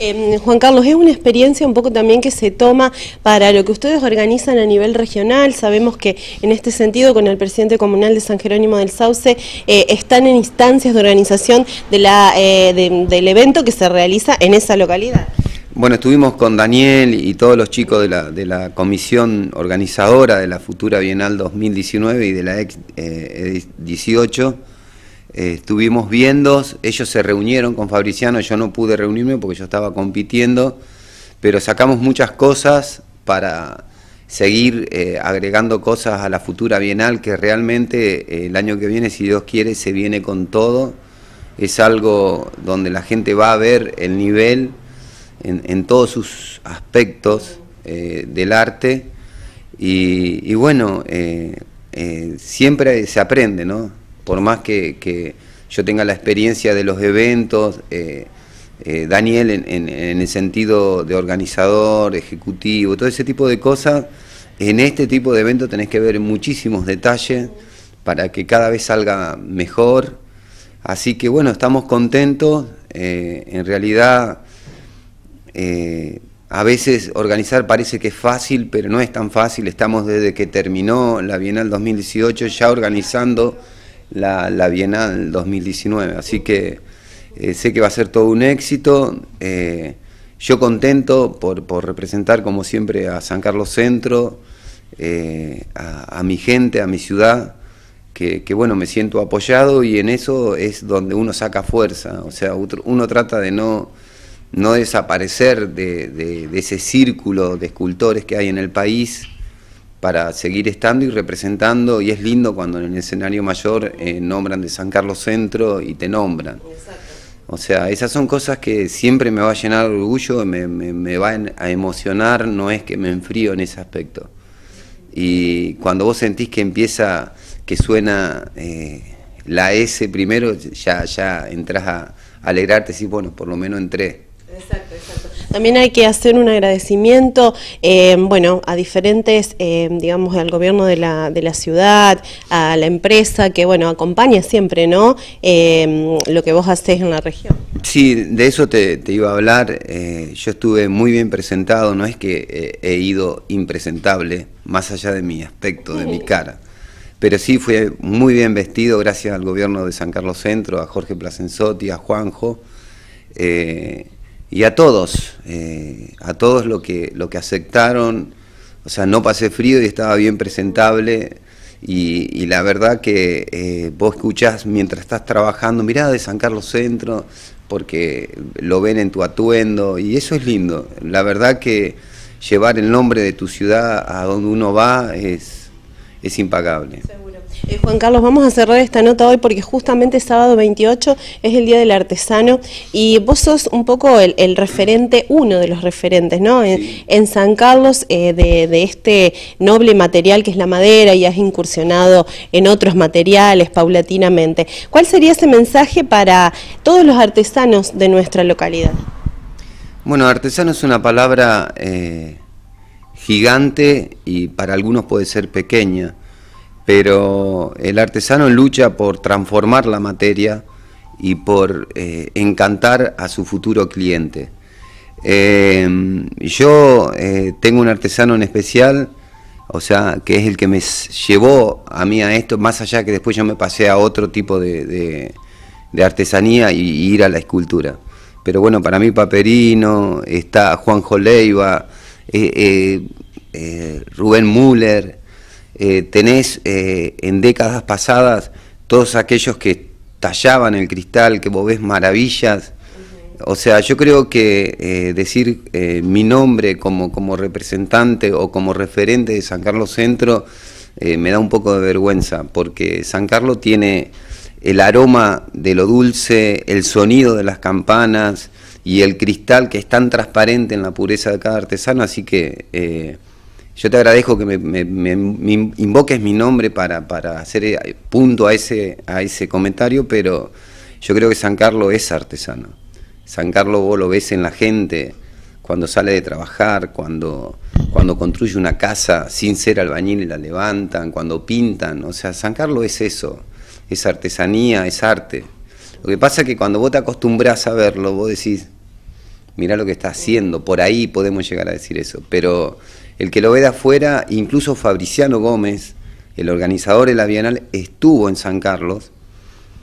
Em, Juan Carlos, es una experiencia un poco también que se toma para lo que ustedes organizan a nivel regional. Sabemos que en este sentido, con el presidente comunal de San Jerónimo del Sauce, eh, están en instancias de organización eh, del evento que se realiza en esa localidad. Bueno, estuvimos con Daniel y todos los chicos de la, de la comisión organizadora de la futura Bienal 2019 y de la ex 18 eh, eh, estuvimos viendo, ellos se reunieron con Fabriciano, yo no pude reunirme porque yo estaba compitiendo, pero sacamos muchas cosas para seguir eh, agregando cosas a la futura Bienal, que realmente eh, el año que viene, si Dios quiere, se viene con todo. Es algo donde la gente va a ver el nivel en, todos sus aspectos del arte. y bueno, siempre se aprende, ¿no? por más que, yo tenga la experiencia de los eventos, eh, eh, Daniel en, el sentido de organizador, ejecutivo, todo ese tipo de cosas, en este tipo de eventos tenés que ver muchísimos detalles para que cada vez salga mejor. Así que bueno, estamos contentos. Eh, en realidad, a veces organizar parece que es fácil, pero no es tan fácil. Estamos desde que terminó la Bienal 2018 ya organizando la, la Bienal 2019. Así que eh, sé que va a ser todo un éxito. Eh, yo contento por, representar, como siempre, a San Carlos Centro, eh, a, mi gente, a mi ciudad, que, bueno, me siento apoyado y en eso es donde uno saca fuerza. O sea, uno trata de no, no desaparecer de ese círculo de escultores que hay en el país para seguir estando y representando, y es lindo cuando en el escenario mayor eh, nombran de San Carlos Centro y te nombran. O sea, esas son cosas que siempre me va a llenar orgullo, me, me, va a emocionar, no es que me enfrío en ese aspecto. Y cuando vos sentís que empieza, que suena eh, la S primero, ya, ya entras a alegrarte, decís, bueno, por lo menos entré. Exacto, exacto. También hay que hacer un agradecimiento, eh, bueno, a diferentes, eh, digamos, al gobierno de la, ciudad, a la empresa que, bueno, acompaña siempre, ¿no?, eh, lo que vos hacés en la región. Sí, de eso te, iba a hablar. yo estuve muy bien presentado, no es que he ido impresentable, más allá de mi aspecto, de mi cara pero sí fui muy bien vestido gracias al gobierno de San Carlos Centro, a Jorge Placenzotti, a Juanjo y a todos, eh, a todos lo que, lo que aceptaron, o sea, no pasé frío y estaba bien presentable. Y, la verdad que eh, vos escuchás mientras estás trabajando, mirá de San Carlos Centro, porque lo ven en tu atuendo, y eso es lindo. La verdad que llevar el nombre de tu ciudad a donde uno va es, es impagable. Eh, Juan Carlos, vamos a cerrar esta nota hoy porque justamente sábado 28 es el Día del Artesano y vos sos un poco el, referente, uno de los referentes, ¿no? En, San Carlos eh, de, este noble material que es la madera y has incursionado en otros materiales paulatinamente. ¿Cuál sería ese mensaje para todos los artesanos de nuestra localidad? Bueno, artesano es una palabra... Eh, gigante y para algunos puede ser pequeña, pero el artesano lucha por transformar la materia y por eh, encantar a su futuro cliente. Em, yo eh, tengo un artesano en especial, o sea, que es el que me llevó a mí a esto, más allá que después yo me pasé a otro tipo de, artesanía y, ir a la escultura. Pero bueno, para mí Paperino, está Juan Leiva... Eh, Rubén Müller, eh, tenés eh, en décadas pasadas todos aquellos que tallaban el cristal, que vos ves maravillas. O sea, yo creo que eh, decir mi nombre como, como representante o como referente de San Carlos Centro me da un poco de vergüenza, porque San Carlos tiene el aroma de lo dulce, el sonido de las campanas y el cristal que es tan transparente en la pureza de cada artesano, así que yo te agradezco que me, invoques mi nombre para, para, hacer eh, punto a ese, a ese comentario, pero yo creo que San Carlos es artesano. San Carlos vos lo ves en la gente, cuando sale de trabajar, cuando, cuando construye una casa sin ser albañil y la levantan, cuando pintan. O sea, San Carlos es eso, es artesanía, es arte. Lo que pasa es que cuando vos te acostumbras a verlo, vos decís, mirá lo que está haciendo, por ahí podemos llegar a decir eso, pero el que lo ve de afuera, incluso Fabriciano Gómez, el organizador de la Bienal, estuvo en San Carlos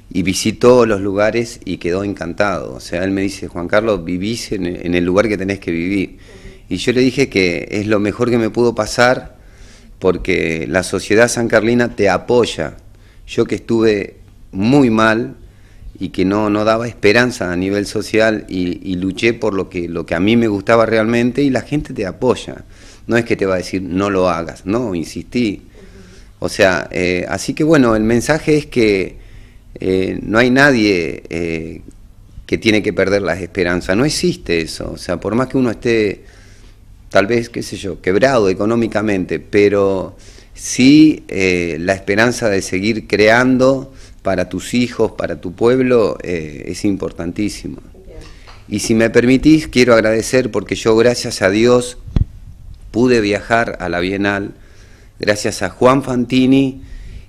y visitó los lugares y quedó encantado. O sea, él me dice, Juan Carlos, vivís en e, el lugar que tenés que vivir. Y yo le dije que es lo mejor que me pudo pasar porque la sociedad san Carlina te apoya. Yo que estuve muy mal y que no, daba esperanza a nivel social y, luché por lo que, lo que a mí me gustaba realmente y la gente te apoya no es que te va a decir no lo hagas, no, insistí. O sea, eh, así que bueno, el mensaje es que eh, no hay nadie eh, que tiene que perder las esperanzas, no existe eso. O sea, por más que uno esté, tal vez, qué sé yo, quebrado económicamente, pero sí la esperanza de seguir creando para tus hijos, para tu pueblo, es importantísimo. Y si me permitís, quiero agradecer porque yo, gracias a Dios, pude viajar a la Bienal gracias a Juan Fantini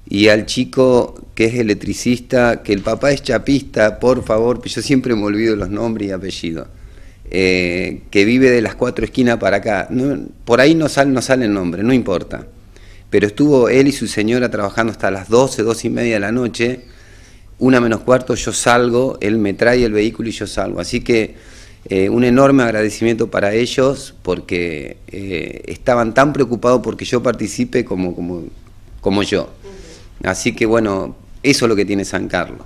y al chico que es electricista, que el papá es chapista, por favor, yo siempre me olvido los nombres y apellidos, eh, que vive de las cuatro esquinas para acá. por ahí no, no sale el nombre, no importa. Pero estuvo él y su señora trabajando hasta las 12, 12 y media de la noche, una menos cuarto, yo salgo, él me trae el vehículo y yo salgo. Así que eh, un enorme agradecimiento para ellos porque eh, estaban tan preocupados porque yo participe como, yo. Así que bueno, eso es lo que tiene San Carlos.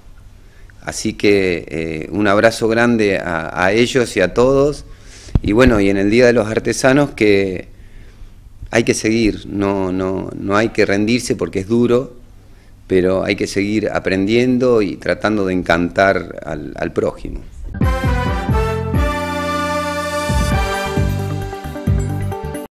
Así que eh, un abrazo grande a, ellos y a todos. Y bueno, y en el Día de los Artesanos que hay que seguir, no, no, no hay que rendirse porque es duro, pero hay que seguir aprendiendo y tratando de encantar al prójimo.